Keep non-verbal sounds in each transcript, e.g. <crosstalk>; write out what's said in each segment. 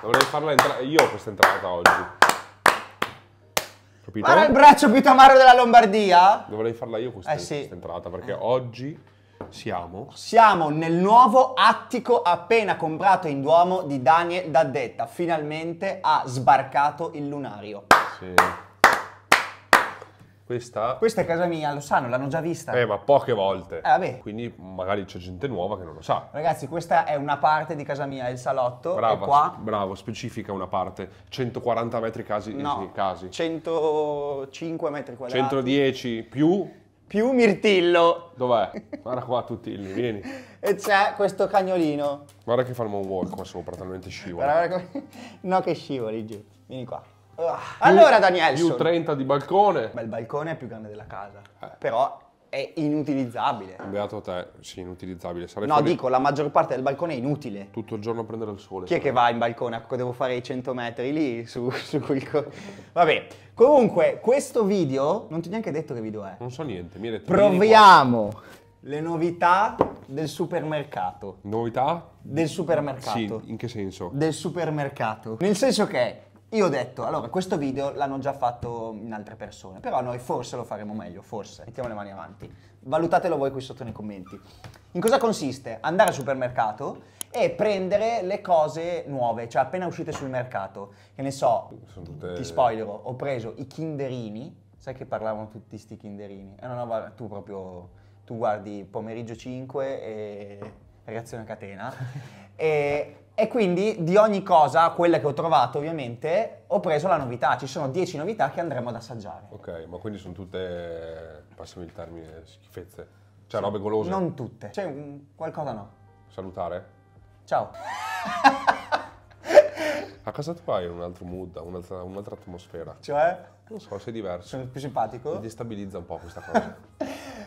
Dovrei farla entrare. Io ho questa entrata oggi. Capito? Guarda il braccio più tamaro della Lombardia. Dovrei farla io questa, eh sì. questa entrata perché eh. oggi siamo. Siamo nel nuovo attico appena comprato in Duomo di Daniel D'Addetta. Finalmente ha sbarcato il lunario. Sì. Questa... Questa... è casa mia, lo sanno, l'hanno già vista. Eh, ma poche volte. Eh, vabbè. Quindi magari c'è gente nuova che non lo sa. Ragazzi, questa è una parte di casa mia, il salotto. Bravo, qua... bravo, specifica una parte. 140 metri casi. No, casi. 105 metri quadrati. 110 più... Più Mirtillo. Dov'è? Guarda qua tutti lì, vieni. e c'è questo cagnolino. Guarda che fa il moonwalk qua sopra, talmente scivola. <laughs> no che scivoli giù, vieni qua. Ah. Allora Danielson. Più 30 di balcone. Ma il balcone è più grande della casa. Eh. Però è inutilizzabile. Beato a te, sì, inutilizzabile. Sarei no, fuori... dico, la maggior parte del balcone è inutile. Tutto il giorno a prendere il sole. Chi è che va in balcone? Devo fare i 100 metri lì su, <laughs> su quel... Co... Vabbè, comunque, questo video, non ti ho neanche detto che video è. Non so niente, mi hai detto... Proviamo le novità del supermercato. Novità? Del supermercato. Sì, in che senso? Del supermercato. Nel senso che io ho detto, allora questo video l'hanno già fatto in altre persone, però noi forse lo faremo meglio, forse, mettiamo le mani avanti. Valutatelo voi qui sotto nei commenti. In cosa consiste? Andare al supermercato e prendere le cose nuove, cioè appena uscite sul mercato. Che ne so, tutte... ti spoilero, ho preso i kinderini, sai che parlavano tutti sti kinderini? E non ho, tu proprio, tu guardi pomeriggio 5 e reazione a catena. <laughs> e e quindi di ogni cosa, quella che ho trovato ovviamente, ho preso la novità. Ci sono 10 novità che andremo ad assaggiare. Ok, ma quindi sono tutte, passami il termine, schifezze. Cioè robe golose? Non tutte. C'è un, qualcosa no. Salutare? Ciao. <laughs> A casa tua hai un altro mood, un'altra, un'altra atmosfera. Cioè? Non so, sei diverso. Sono più simpatico? Mi destabilizza un po' questa cosa. <laughs>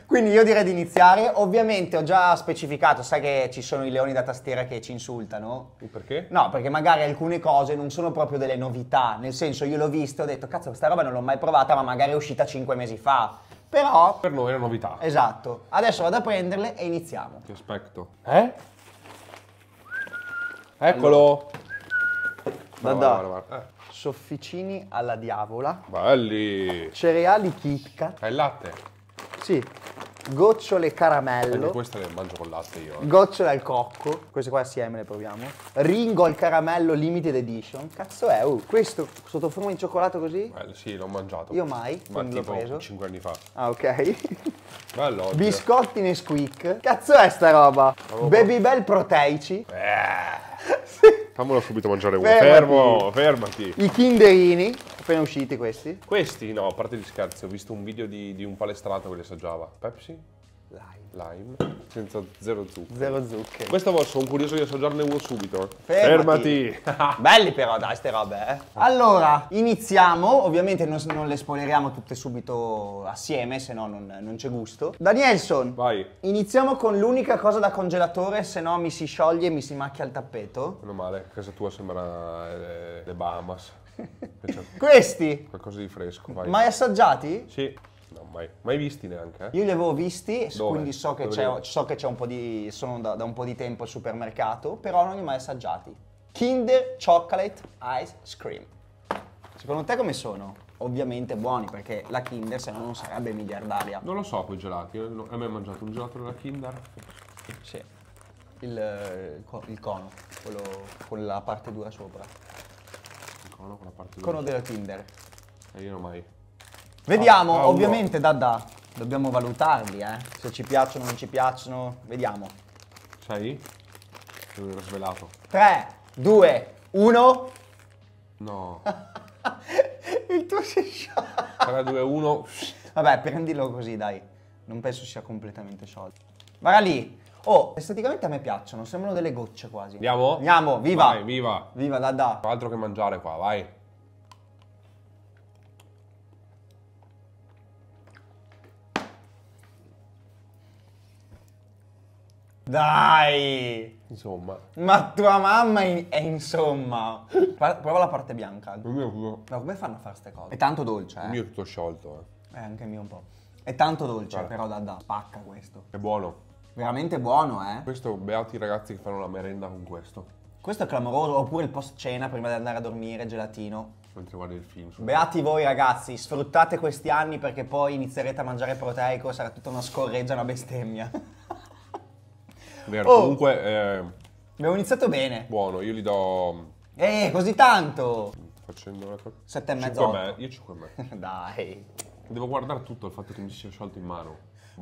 Quindi io direi di iniziare. Ovviamente ho già specificato, sai che ci sono i leoni da tastiera che ci insultano. Perché? No, perché magari alcune cose non sono proprio delle novità. Nel senso, io l'ho visto e ho detto, cazzo, questa roba non l'ho mai provata, ma magari è uscita cinque mesi fa. Però... Per noi è una novità. Esatto. Adesso vado a prenderle e iniziamo. Ti aspetto. Eh? Eccolo! Allora. Guarda, guarda, guarda. Eh. Sofficini alla diavola. Belli! Cereali Kit È il latte. Sì gocciole caramello. Anche queste le mangio con latte io. Eh. Gocciole al cocco. Queste qua assieme le proviamo. Ringo al caramello limited edition. Cazzo è, uh, questo sotto forma di cioccolato così? Beh, sì, l'ho mangiato. Io mai, Ma l'ho preso. 5 anni fa. Ah, ok. <laughs> Bello. Oggi. Biscotti Nesquik. Cazzo è sta roba? Oh, Baby Bell proteici. Eh. <laughs> Fammelo subito mangiare uno. Fermati. Fermo, fermati. I kinderini appena usciti questi? Questi no, a parte gli scherzi, ho visto un video di, di un palestrato che li assaggiava. Pepsi? Lime. Lime. Senza zero zucchero. Zero zucchero. Questa volta sono curioso di assaggiarne uno subito. Fermati. Fermati. <laughs> Belli però dai, ste robe, eh. Allora, iniziamo. Ovviamente non, non le spoileriamo tutte subito assieme, se no non, non c'è gusto. Danielson. Vai. Iniziamo con l'unica cosa da congelatore, se no mi si scioglie e mi si macchia il tappeto. Meno male, casa tua sembra eh, le Bahamas. <laughs> Questi? Qualcosa di fresco, vai. Mai assaggiati? Sì. No, mai, mai visti neanche. Eh. Io li avevo visti, Dove? quindi so che, so che, c'è, un po' di. sono da, da, un po' di tempo al supermercato, però non li ho mai assaggiati. Kinder Chocolate Ice Cream. Secondo te come sono? Ovviamente buoni, perché la Kinder se no non sarebbe miliardaria. Non lo so quei gelati, io eh. hai mai mangiato un gelato della Kinder? Sì. Il, eh, il cono, quello con la parte dura sopra cono, quella parte Cono della Tinder. E eh, io non mai. Vediamo, ah, ovviamente Dada, dobbiamo valutarli, eh. Se ci piacciono o non ci piacciono, vediamo. Sei? L'ho svelato. 3, 2, 1. No. <laughs> Il tuo si sciolto. 3, 2, 1. Vabbè, prendilo così, dai. Non penso sia completamente sciolto. Vai lì. Oh, esteticamente a me piacciono, sembrano delle gocce quasi. Andiamo? Andiamo, viva! Vai, viva! Viva, da da! Altro che mangiare qua, vai! Dai! Insomma. Ma tua mamma è insomma. Prova la parte bianca. Il mio culo. Ma come fanno a fare queste cose? È tanto dolce, eh? Il mio è tutto sciolto, eh. Eh, anche il mio un po'. È tanto dolce, Guarda. però da da. Spacca questo. È buono. Veramente buono, eh? Questo, beati i ragazzi che fanno la merenda con questo. Questo è clamoroso, oppure il post cena prima di andare a dormire, gelatino. Mentre guardi il film. Beati voi ragazzi, sfruttate questi anni perché poi inizierete a mangiare proteico, sarà tutta una scorreggia, una bestemmia. <laughs> Vero, oh, comunque... Eh, abbiamo iniziato bene. Buono, io gli do... Eh, così tanto! Facendo una cosa... Sette e mezzo. Io 5 e mezzo. <laughs> Dai. Devo guardare tutto il fatto che mi sia sciolto in mano.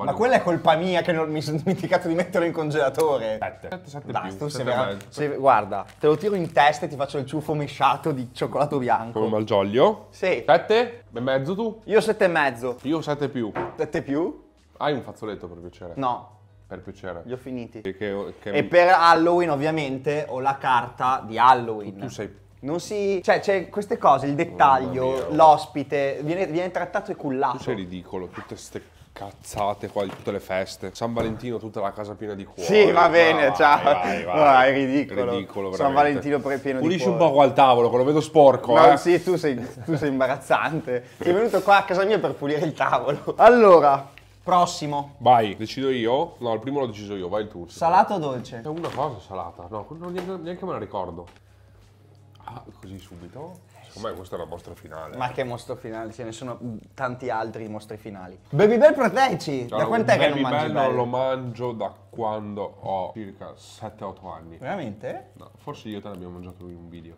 Ma quella è colpa mia che non mi sono dimenticato di metterlo in congelatore. 7. 7, 7 Basta, tu sei veramente... Se, guarda, te lo tiro in testa e ti faccio il ciuffo mesciato di cioccolato bianco. Come al Joglio? Sì. 7? E mezzo tu? Io 7 e mezzo. Io 7 più. 7 più? Hai un fazzoletto per piacere? No. Per piacere. Li ho finiti. Che, che... E per Halloween ovviamente ho la carta di Halloween. Tu, tu sei non si. Cioè, c'è queste cose, il dettaglio, oh, l'ospite, viene, viene, trattato e cullato. Tu sei ridicolo, tutte ste cazzate qua di tutte le feste. San Valentino, tutta la casa piena di cuori. Sì, va bene, ah, ciao. Vai, vai, vai. È ridicolo. ridicolo San Valentino pre- pieno Pulisci di cuori. Pulisci un poco al tavolo, che lo vedo sporco. No, eh. sì, tu sei, tu sei imbarazzante. sei venuto qua a casa mia per pulire il tavolo. Allora, Prossimo. Vai, decido io. No, il primo l'ho deciso io, vai il tuo. Salato o dolce? È una cosa salata, no, non, neanche me la ricordo. Ah, così subito. Com'è questa è la mostra finale. Ma che mostro finale, ce ne sono tanti altri mostri finali. Baby Bell proteci! da quant'è che non mangi Baby Bell? non lo mangio da quando ho circa 7-8 anni. Veramente? No, forse io te l'abbiamo mangiato in un video.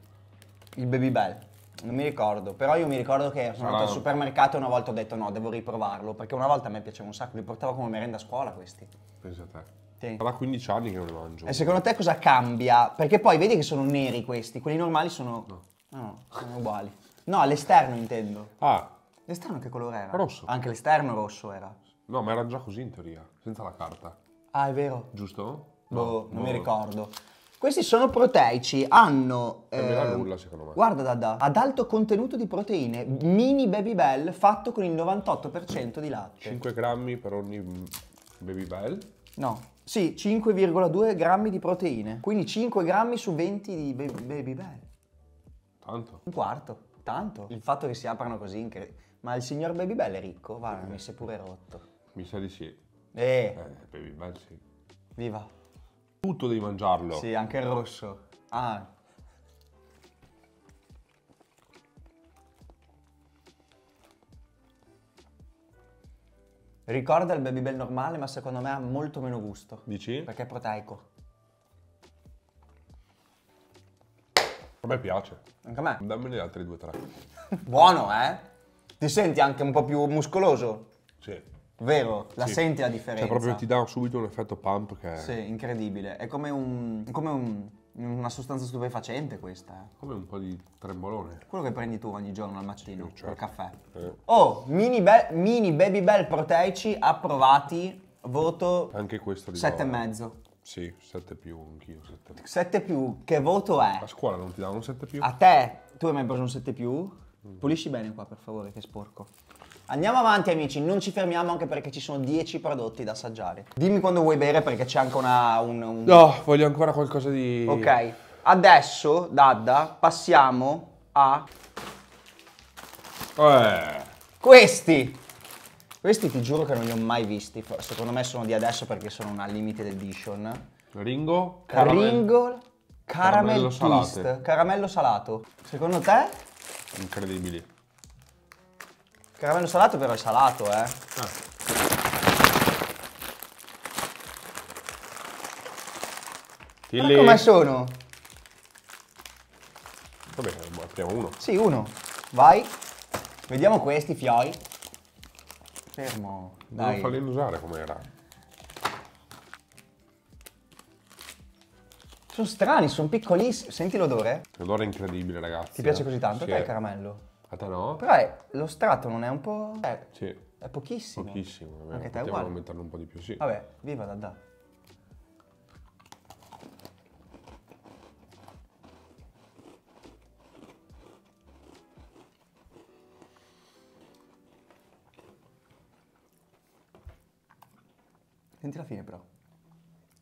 Il Baby Bell? Non mi ricordo, però io mi ricordo che sono andato al supermercato e una volta ho detto no, devo riprovarlo, perché una volta a me piaceva un sacco, li portavo come merenda a scuola questi. Pensa a te. Sì. Sarà 15 anni che non li mangio. E secondo te cosa cambia? Perché poi vedi che sono neri questi, quelli normali sono... No. No, sono uguali. No, all'esterno intendo. Ah, L'esterno che colore era? Rosso. Anche l'esterno rosso era. no, ma era già così in teoria, senza la carta, Ah, è vero. giusto? Boh, non mi ricordo. Questi sono proteici, hanno... Non mi dà eh, nulla, secondo me. Guarda Dada, ad alto contenuto di proteine, mini Baby Bell fatto con il 98% di latte. 5 grammi per ogni mm, baby bell. No, sì, 5,2 grammi di proteine, quindi 5 grammi su 20 di Baby, baby Bell. Tanto. Un quarto, tanto. Il fatto che si aprano così incredibile. Ma il signor Babybel è ricco? Va, mi si è pure rotto. Mi sa di sì. Eh. Eh, Babybel sì. Viva. Tutto devi mangiarlo. Sì, anche il rosso. Ah. Ricorda il Babybel normale, ma secondo me ha molto meno gusto. Dici? Perché è proteico. A me piace. Anche a me. Dammene altri due o tre. <laughs> Buono, eh? Ti senti anche un po' più muscoloso? Sì. Vero, la sì. senti la cioè, differenza. Cioè proprio ti dà subito un effetto pump che... È... Sì, incredibile. È come, un, come un, una sostanza stupefacente questa. Eh. Come un po' di trembolone. Quello che prendi tu ogni giorno al mattino, sì, certo. caffè. Eh. Oh, mini, mini, Baby Bell proteici approvati, voto... Anche questo di mezzo. Sì, 7 più, anch'io 7 più. 7 più, che voto è? A scuola non ti davano un 7 più? A te, tu hai mai preso un 7 più? Mm. Pulisci bene qua per favore, che è sporco. Andiamo avanti amici, non ci fermiamo anche perché ci sono 10 prodotti da assaggiare. Dimmi quando vuoi bere perché c'è anche una... Un, un... No, voglio ancora qualcosa di... Ok, adesso, Dadda, passiamo a... Eh. Questi! Questi ti giuro che non li ho mai visti. Secondo me sono di adesso perché sono una limited edition. Ringo? Caramel. Ringo? Caramel, caramello twist. Salate. Caramello salato. Secondo te? Incredibili. Caramello salato però è salato, eh. Ah. Tilly. come sono? Va bene, boh, apriamo uno. Sì, uno. Vai. Vediamo questi fiori fermo. Dai. Non farli usare come era. Sono strani, sono piccolissimi. Senti l'odore? L'odore è incredibile, ragazzi. Ti piace eh. così tanto? Sì. Perché è il caramello? A te no? Però è, lo strato non è un po'... Eh, sì. È pochissimo. Pochissimo. Vabbè. Anche te è uguale. aumentarlo un po' di più, sì. Vabbè, viva da da. Senti la fine però.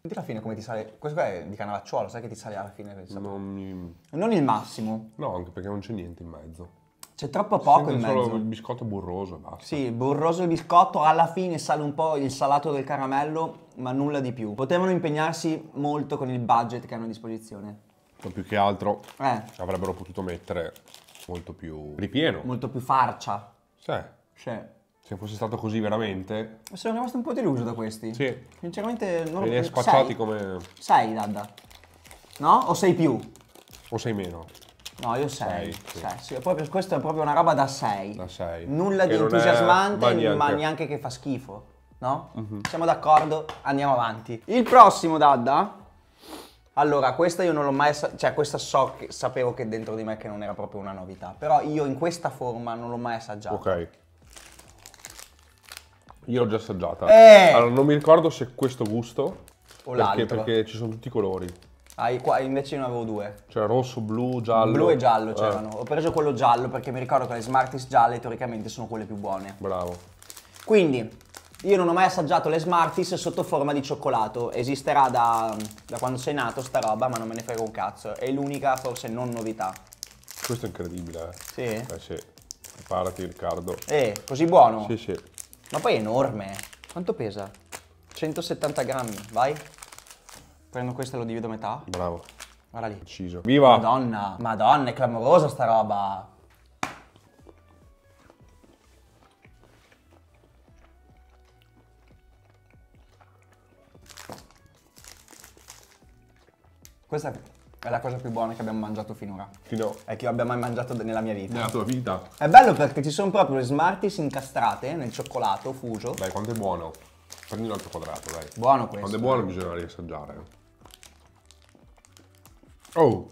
Senti la fine come ti sale... Questo qua è di canavacciuolo, sai che ti sale alla fine del sapore. Non, mi... non il massimo. No, anche perché non c'è niente in mezzo. C'è troppo poco in mezzo. solo il biscotto burroso, basta. Sì, burroso il biscotto, alla fine sale un po' il salato del caramello, ma nulla di più. Potevano impegnarsi molto con il budget che hanno a disposizione. Ma più che altro eh. avrebbero potuto mettere molto più ripieno. Molto più farcia. Sì. Sì se fosse stato così veramente... Sono rimasto un po' deluso da questi. Sì. Sinceramente non lo penso. spacciati sei? come... Sei, Dadda. No? O sei più? O sei meno? No, io sei. sei, sei. Sì. Proprio, questo è proprio una roba da sei. Da sei. Nulla che di entusiasmante, ma neanche. ma neanche. che fa schifo. No? Uh mhm. -huh. Siamo d'accordo, andiamo avanti. Il prossimo, Dadda. Allora, questa io non l'ho mai... Cioè, questa so che sapevo che dentro di me che non era proprio una novità. Però io in questa forma non l'ho mai assaggiata. Ok. Io l'ho già assaggiata. Eh! Allora, non mi ricordo se questo gusto o perché, l'altro. Perché ci sono tutti i colori. Ah, qua invece ne avevo due. Cioè rosso, blu, giallo. Blu e giallo eh. c'erano. Eh. Ho preso quello giallo perché mi ricordo che le Smarties gialle teoricamente sono quelle più buone. Bravo. Quindi, io non ho mai assaggiato le Smarties sotto forma di cioccolato. Esisterà da, da quando sei nato sta roba, ma non me ne frega un cazzo. È l'unica forse non novità. Questo è incredibile, eh. Sì? Eh sì. Preparati Riccardo. Eh, così buono? Sì, sì. Ma poi è enorme. Quanto pesa? 170 grammi, vai. Prendo questo e lo divido a metà. Bravo. Guarda lì. Ucciso. Viva! Madonna, madonna, è clamorosa sta roba. Questa è la cosa più buona che abbiamo mangiato finora. Fino. È che io abbia mai mangiato nella mia vita. Nella tua vita. È bello perché ci sono proprio le Smarties incastrate nel cioccolato fuso. Dai, quanto è buono. Prendi un altro quadrato, dai. Buono questo. Quando è buono eh. bisogna riassaggiare. Oh!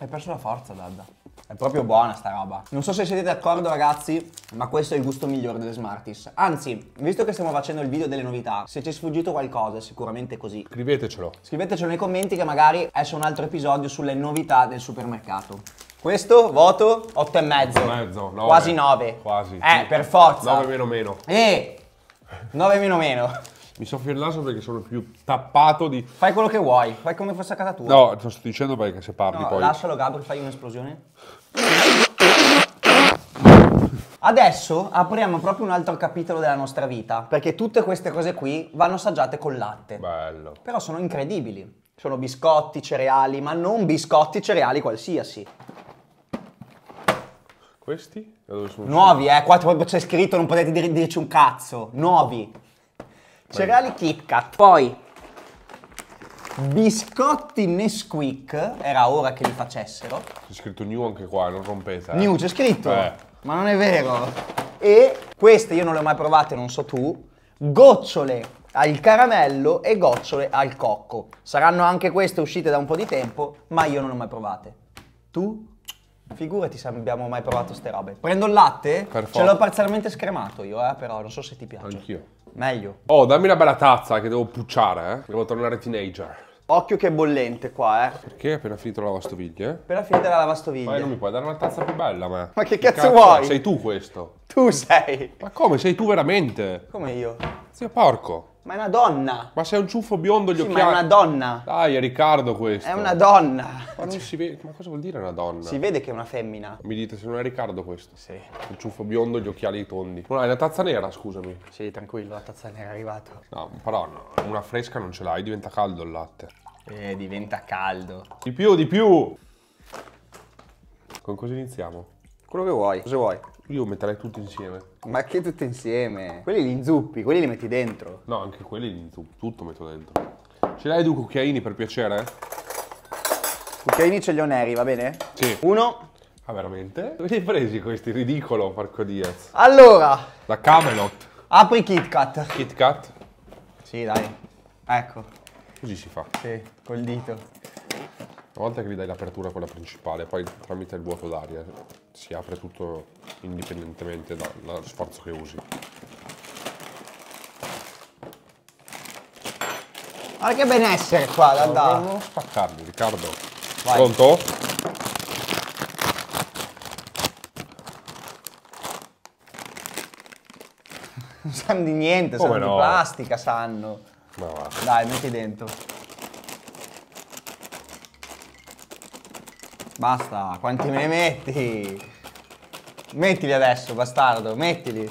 Hai perso la forza, Dadda. È proprio buona sta roba. Non so se siete d'accordo ragazzi, ma questo è il gusto migliore delle Smarties. Anzi, visto che stiamo facendo il video delle novità, se ci è sfuggito qualcosa è sicuramente così. Scrivetecelo. Scrivetecelo nei commenti che magari esce un altro episodio sulle novità del supermercato. Questo voto 8 e mezzo. 8 e mezzo, 9. Quasi 9. Quasi. Eh, sì. per forza. 9 meno meno. Eh, 9 meno meno. Mi soffio il naso perché sono più tappato di... Fai quello che vuoi, fai come fosse a casa tua. No, lo sto dicendo perché se parli no, poi... lascialo Gabriel, fai un'esplosione. Adesso apriamo proprio un altro capitolo della nostra vita, perché tutte queste cose qui vanno assaggiate col latte. Bello. Però sono incredibili. Sono biscotti, cereali, ma non biscotti, cereali qualsiasi. Questi? Nuovi, eh, qua c'è scritto, non potete dirci un cazzo. Nuovi. Cereali Kit Kat. Poi biscotti mm. Nesquik, era ora che li facessero. C'è scritto new anche qua, non rompete. Eh. New c'è scritto, eh. ma non è vero. E queste io non le ho mai provate, non so tu, gocciole al caramello e gocciole al cocco. Saranno anche queste uscite da un po' di tempo, ma io non le ho mai provate. Tu? Figurati se abbiamo mai provato ste robe. Prendo il latte, Perfetto. ce l'ho parzialmente scremato io, eh, però non so se ti piace. Anch'io. Meglio. Oh, dammi una bella tazza che devo pucciare, eh. Devo tornare teenager. Occhio che è bollente qua, eh. Perché hai appena finito la lavastoviglie? Appena finita la lavastoviglie. Ma non mi puoi dare una tazza più bella, ma... Ma che cazzo, cazzo vuoi? Sei tu questo. Tu sei. Ma come? Sei tu veramente? Come io? Zio porco. Ma è una donna. Ma sei un ciuffo biondo gli sì, occhiali. Ma è una donna. Dai, è Riccardo questo. È una donna. Ma non si vede. Ma cosa vuol dire una donna? Si vede che è una femmina. Mi dite se non è Riccardo questo? Sì. Il ciuffo biondo, gli occhiali tondi. Ma hai la tazza nera, scusami. Sì, tranquillo, la tazza nera è arrivata. No, però no, una fresca non ce l'hai, diventa caldo il latte. Eh, diventa caldo. Di più, di più. Con cosa iniziamo? Quello che vuoi. Cosa vuoi? Io metterei tutti insieme. Ma che tutti insieme? Quelli li inzuppi, quelli li metti dentro. No, anche quelli li inzuppi, tutto metto dentro. Ce l'hai due cucchiaini per piacere? Cucchiaini ce li ho neri, va bene? Sì. Uno. Ah, veramente? Dove li hai presi questi? Ridicolo, Marco Diaz. Allora. La Camelot. Apri Kit Kat. Kit Kat? Sì, dai. Ecco. Così si fa. Sì, col dito. Una volta che gli dai l'apertura quella principale, poi tramite il vuoto d'aria si apre tutto indipendentemente dallo sforzo che usi. Guarda che benessere qua da dare. Non spaccarli, Riccardo. Vai. Pronto? Non <laughs> sanno di niente, Come sanno no? di plastica, sanno. No, Dai, metti dentro. Basta, quanti me ne metti? Mettili adesso, bastardo, mettili.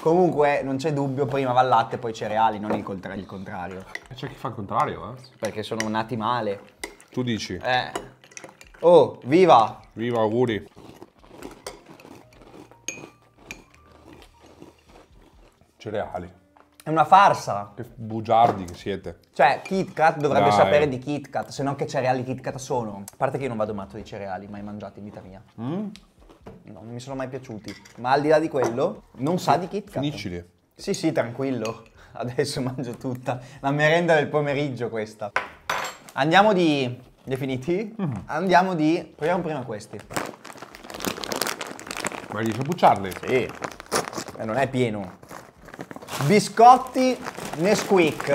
Comunque, non c'è dubbio, prima va il latte, e poi cereali, non il, contra il contrario. C'è chi fa il contrario, eh? Perché sono nati male. Tu dici? Eh. Oh, viva! Viva, auguri. Cereali. È una farsa. Che bugiardi che siete. Cioè, Kit Kat dovrebbe Dai. sapere di Kit Kat, se no che cereali Kit Kat sono. A parte che io non vado matto di cereali, mai mangiati in vita mia. Mm? No, non mi sono mai piaciuti. Ma al di là di quello, non sa di Kit Kat. Finicili. Sì, sì, tranquillo. <laughs> Adesso mangio tutta. La merenda del pomeriggio questa. Andiamo di... Definiti? Mm. Andiamo di... Proviamo prima questi. Ma riesci a bucciarli? Sì. Eh, non è pieno. Biscotti Nesquik.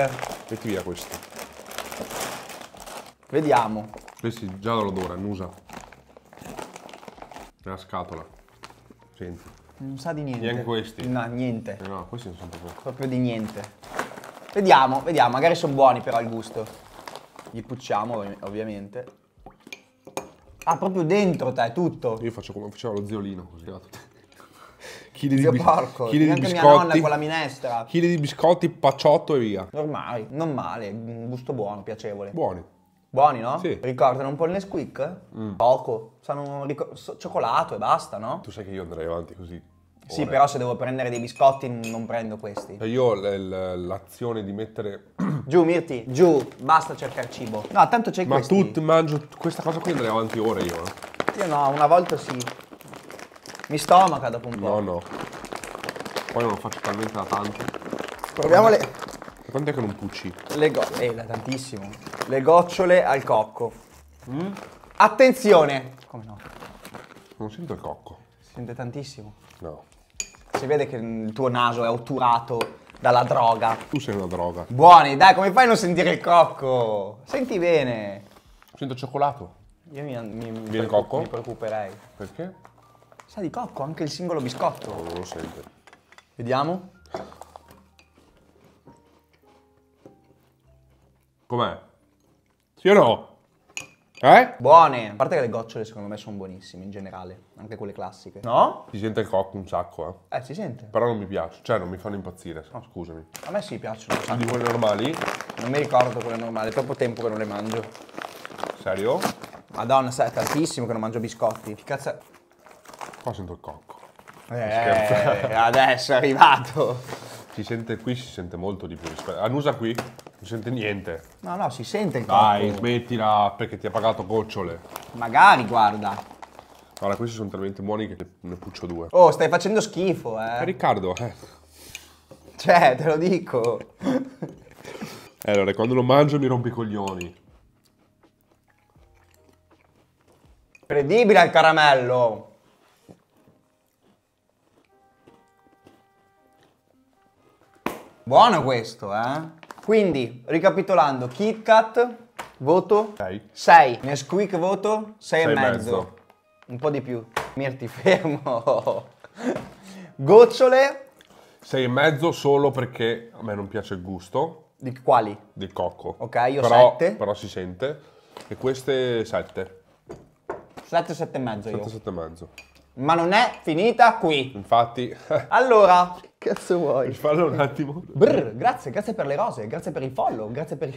Metti via questo. Vediamo. Questi eh già l'odore, annusa. Nella scatola. Senti. Non sa di niente. Neanche questi. No, niente. no, questi non sono proprio. Proprio di niente. Vediamo, vediamo. Magari sono buoni però al gusto. Li pucciamo, ovviamente. Ah, proprio dentro te, tutto. Io faccio come faceva lo ziolino, così chili di, bis- porco, chili di biscotti. mia nonna con la minestra. Chili di biscotti, paciotto e via. Normali, non male, gusto buono, piacevole. Buoni. Buoni, no? Sì. Ricordano un po' il Nesquik? Mm. Poco. Sanno ric- so- cioccolato e basta, no? Tu sai che io andrei avanti così. Sì, però se devo prendere dei biscotti non prendo questi. Io l- l'azione di mettere... <clears throat> Giù Mirti, giù, basta cercare cibo. No, tanto c'è Ma questi. Ma tu mangio questa cosa qui andrei avanti ore io. Eh. Io no, una volta sì. Mi stomaca dopo un po'. No, no. Poi non lo faccio talmente da tanto. Proviamo le... Quanto è che non pucci? Le go... Eh, da tantissimo. Le gocciole al cocco. Mm? Attenzione! Come no? Non sento il cocco. Si sente tantissimo. No. Si vede che il tuo naso è otturato dalla droga. Tu sei una droga. Buoni, dai, come fai a non sentire il cocco? Senti bene. Sento cioccolato. Io mi, mi, mi, preocup, mi preoccuperei. Perché? Sa di cocco anche il singolo biscotto. No, non lo sento. Vediamo. Com'è? Sì o no? Eh? Buone. A parte che le gocciole secondo me sono buonissime in generale, anche quelle classiche. No? Si sente il cocco un sacco, eh. Eh, si sente. Però non mi piace, cioè non mi fanno impazzire, no. scusami. A me sì piacciono. Un Di quelle normali? Non mi ricordo quelle normali, è troppo tempo che non le mangio. Serio? Madonna, sai, è tantissimo che non mangio biscotti. Che cazzo... Qua sento il cocco. Eh, <laughs> adesso è arrivato. Si sente qui, si sente molto di più. A Nusa qui non sente niente. No, no, si sente il cocco. Dai, smettila perché ti ha pagato gocciole. Magari, guarda. Guarda, questi sono talmente buoni che ne puccio due. Oh, stai facendo schifo, eh. eh Riccardo, eh. Cioè, te lo dico. eh, allora, quando lo mangio mi rompi i coglioni. Incredibile il caramello. Buono questo, eh? Quindi, ricapitolando, Kit Kat, voto 6. 6. Nesquik voto 6 e mezzo. Un po' di più. Mirti, fermo. Gocciole. 6 e mezzo solo perché a me non piace il gusto. Di quali? Di cocco. Ok, io 7. Però si sente. E queste 7. 7, 7 e mezzo 7, io. 7 e mezzo. Ma non è finita qui. Infatti. <laughs> Allora. Che Cazzo vuoi? Fallo un attimo. Brr, grazie, grazie per le rose, grazie per il follow, grazie per...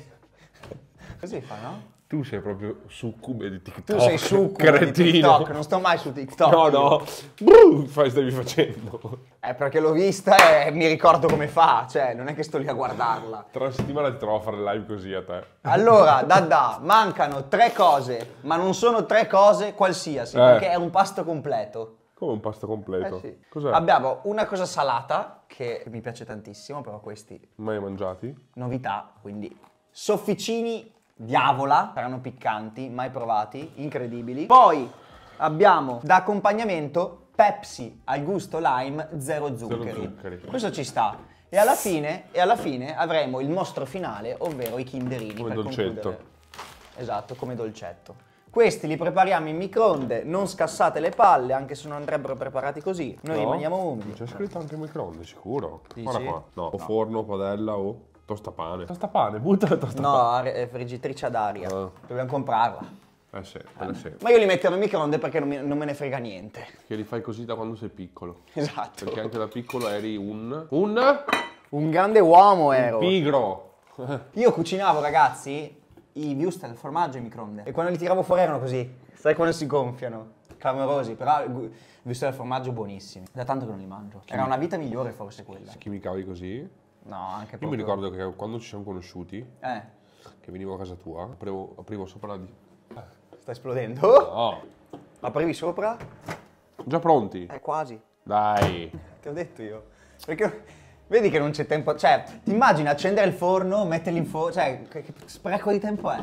<laughs> Così fa, no? Tu sei proprio succube di TikTok. Tu sei succube <laughs> cretino. di TikTok, non sto mai su TikTok. No, no, Brrr, fai stavi facendo. Eh, perché l'ho vista e mi ricordo come fa, cioè, non è che sto lì a guardarla. Tra una settimana ti trovo a fare live così a te. Allora, <laughs> Dada, mancano tre cose, ma non sono tre cose qualsiasi, eh. perché è un pasto completo. Come un pasto completo? Eh sì. Cos'è? Abbiamo una cosa salata, che mi piace tantissimo, però questi... Mai mangiati? Novità, quindi... Sofficini diavola, saranno piccanti, mai provati, incredibili. Poi abbiamo da accompagnamento Pepsi al gusto lime, zero zuccheri. Zero zuccheri. Questo ci sta. E alla, fine, e alla fine avremo il mostro finale, ovvero i kinderini come dolcetto. Concludere. Esatto, come dolcetto. Questi li prepariamo in microonde, non scassate le palle, anche se non andrebbero preparati così. Noi no, rimaniamo umili. C'è scritto anche microonde, sicuro. Dici? Guarda qua. No, o forno, padella o... Tosta pane. Tosta pane, butta la tostapane. No, are- eh, friggitrice ad aria. Ah. Dobbiamo comprarla. Eh sì, eh sì. Ma io li metto al microonde perché non, mi- non me ne frega niente. Che li fai così da quando sei piccolo. Esatto. Perché anche da piccolo eri un... Un... Un grande uomo ero. Pigro. <laughs> Io cucinavo, ragazzi, i wurstel al formaggio in microonde. E quando li tiravo fuori erano così. Sai quando si gonfiano? Clamorosi, però i gu- wurstel al formaggio buonissimi. Da tanto che non li mangio. Era una vita migliore forse quella. Chi mi cavi così? No, anche Io mi ricordo che quando ci siamo conosciuti, eh. che venivo a casa tua, aprivo, aprivo sopra la... Di... Eh, sta esplodendo? No. Aprivi sopra? Già pronti? Eh, quasi. Dai. Ti ho detto io. Perché... Vedi che non c'è tempo, cioè, ti immagini accendere il forno, metterli in forno, cioè, che spreco di tempo è?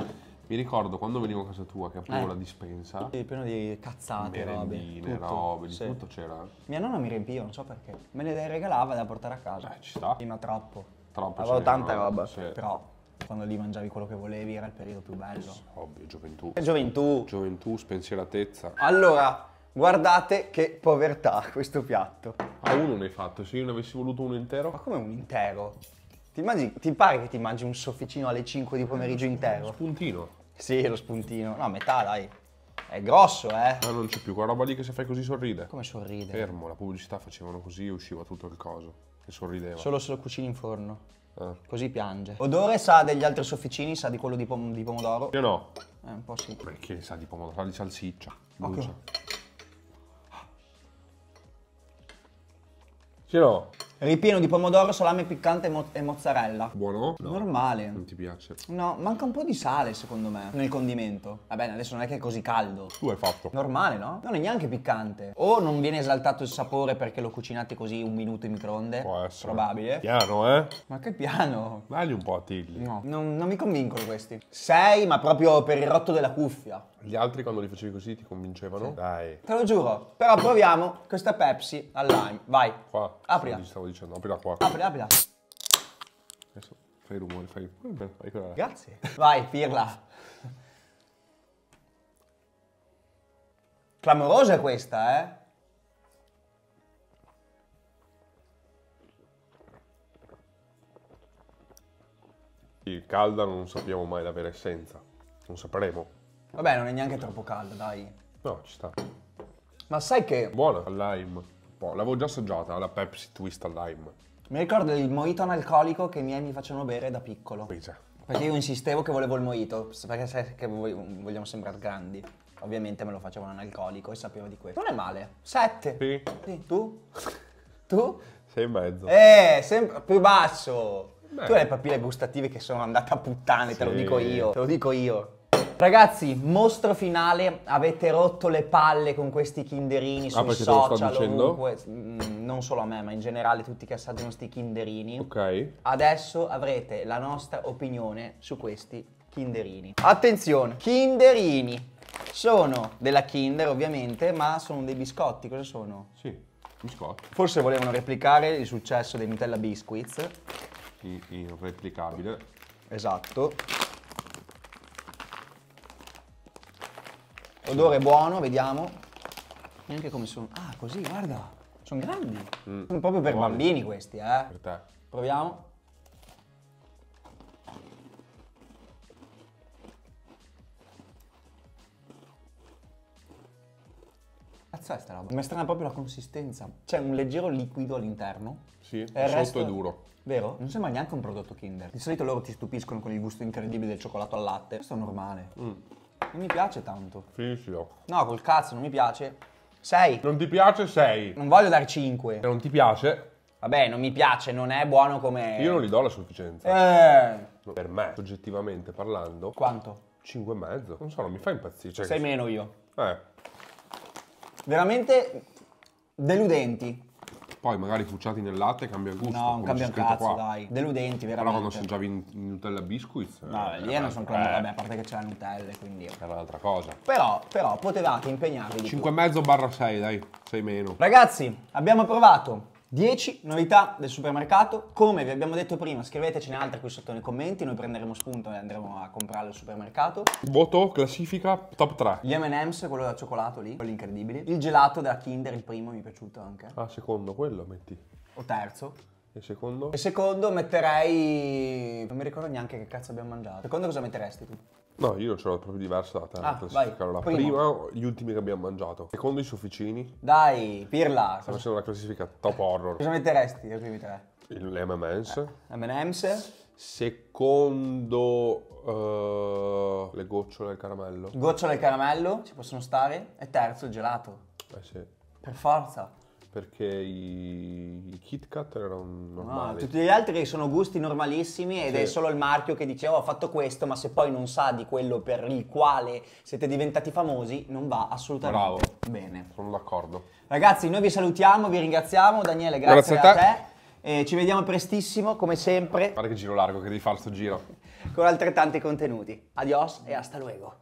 Mi ricordo quando venivo a casa tua che aprivo eh. la dispensa. Era pieno di cazzate, robe. Tutto, robe, di sì. tutto c'era. Mia nonna mi riempiva, non so perché. Me le regalava da portare a casa. Eh, ci sta. Prima troppo. Troppo. Avevo tanta roba. Sì. Però quando lì mangiavi quello che volevi era il periodo più bello. Ovvio, gioventù. Eh, gioventù. Gioventù, spensieratezza. Allora, guardate che povertà questo piatto. Ah, uno ne hai fatto, se io ne avessi voluto uno intero? Ma come un intero? Ti, immagini, ti pare che ti mangi un sofficino alle 5 di pomeriggio intero? Spuntino. Sì, lo spuntino. No, metà, dai. È grosso, eh. Ma eh, non c'è più, quella roba lì che se fai così sorride. Come sorride? Fermo, la pubblicità facevano così e usciva tutto il coso. E sorrideva. Solo se lo cucini in forno. Eh. Così piange. Odore sa degli altri sofficini, sa di quello di, pom di pomodoro. Io no. Eh, un po' sì. Perché sa di pomodoro? Sa di salsiccia. Buccia. Sì o no? ripieno di pomodoro, salame piccante e, mo e mozzarella. Buono? No. Normale. Non ti piace? No, manca un po' di sale secondo me nel condimento. Va bene, adesso non è che è così caldo. Tu hai fatto. Normale, no? Non è neanche piccante. O non viene esaltato il sapore perché lo cucinate così un minuto in microonde. Può essere. Probabile. Piano, eh? Ma che piano? Dagli un po' a Tilli. No, non, non mi convincono questi. Sei, ma proprio per il rotto della cuffia. Gli altri quando li facevi così ti convincevano? Sì. Dai. Te lo giuro. Però proviamo questa Pepsi al lime. Vai. Qua. Aprila. Stavo dicendo, aprila qua. Aprila, apri. Adesso fai rumore, fai... fai quella... Grazie. Vai, pirla. Clamorosa questa, eh? Il calda non sappiamo mai la vera essenza. Non sapremo. Vabbè, non è neanche troppo calda, dai. No, ci sta. Ma sai che... Buona, lime po'. L'avevo già assaggiata, la Pepsi Twist al lime. Mi ricordo il mojito analcolico che i miei mi facevano bere da piccolo. Pizza. Perché io insistevo che volevo il mojito, perché sai che vogliamo sembrare grandi. Ovviamente me lo facevano analcolico e sapevo di questo. Non è male. Sette. Sì. sì. Tu? tu? Sei e mezzo. Eh, sempre più basso. Beh. Tu hai le papille gustative che sono andate a puttane, sì. te lo dico io. Te lo dico io. Ragazzi, mostro finale, avete rotto le palle con questi kinderini ah, sui social ovunque, mm, non solo a me, ma in generale tutti che assaggiano questi kinderini. Ok. Adesso avrete la nostra opinione su questi kinderini. Attenzione, kinderini sono della Kinder ovviamente, ma sono dei biscotti, cosa sono? Sì, biscotti. Forse volevano replicare il successo dei Nutella Biscuits. I irreplicabile. Esatto. Odore buono, vediamo. Neanche come sono. Ah, così, guarda. Sono grandi. Mm. Sono proprio per Buoni. bambini questi, eh. Per te. Proviamo. Cazzo è sta roba? Mi è strana proprio la consistenza. C'è un leggero liquido all'interno. Sì, e sotto resto... è duro. Vero? Non sembra neanche un prodotto Kinder. Di solito loro ti stupiscono con il gusto incredibile del cioccolato al latte. Questo è normale. Mm. Non mi piace tanto. Fischio. No, col cazzo, non mi piace. 6. Non ti piace 6. Non voglio dar 5. non ti piace... Vabbè, non mi piace, non è buono come... Io non gli do la sufficienza. Eh. Per me, oggettivamente parlando... Quanto? 5 e mezzo. Non so, non mi fa impazzire. Cioè, Sei meno io. Eh. Veramente deludenti. Poi magari cucciati nel latte cambia gusto. No, non cambia un cazzo, qua. dai. Deludenti, veramente. Però quando si assaggiavi in Nutella biscuits. No, eh, lì non sono quello. Eh. Vabbè, a parte che c'è la Nutella, quindi. Era un'altra cosa. Però, però, potevate impegnarvi. 5,5 barra 6, dai, 6 meno. Ragazzi, abbiamo provato 10 novità del supermercato, come vi abbiamo detto prima scrivetecene altre qui sotto nei commenti, noi prenderemo spunto e andremo a comprarle al supermercato. Voto, classifica, top 3. Gli M&M's, quello da cioccolato lì, quello incredibile. Il gelato della Kinder, il primo mi è piaciuto anche. Ah, secondo quello metti. O terzo. E secondo? E secondo metterei... non mi ricordo neanche che cazzo abbiamo mangiato. Secondo cosa metteresti tu? No, io ce l'ho proprio diversa da te. Ah, classificare. La prima, gli ultimi che abbiamo mangiato. Secondo i sofficini. Dai, pirla. Stiamo facendo una classifica top horror. Cosa metteresti ai primi tre? Le M&M's. Eh, M&M's. Secondo eh, le gocciole al caramello. Gocciole al caramello, ci possono stare. E terzo, il gelato. Eh sì. Per forza perché i, i Kit Kat erano normali. No, tutti gli altri sono gusti normalissimi ed sì. è solo il marchio che diceva oh, ho fatto questo, ma se poi non sa di quello per il quale siete diventati famosi, non va assolutamente Bravo. bene. Sono d'accordo. Ragazzi, noi vi salutiamo, vi ringraziamo. Daniele, grazie, grazie a te. te. E ci vediamo prestissimo, come sempre. Guarda che giro largo che devi fare sto giro. Con altrettanti contenuti. Adios e hasta luego.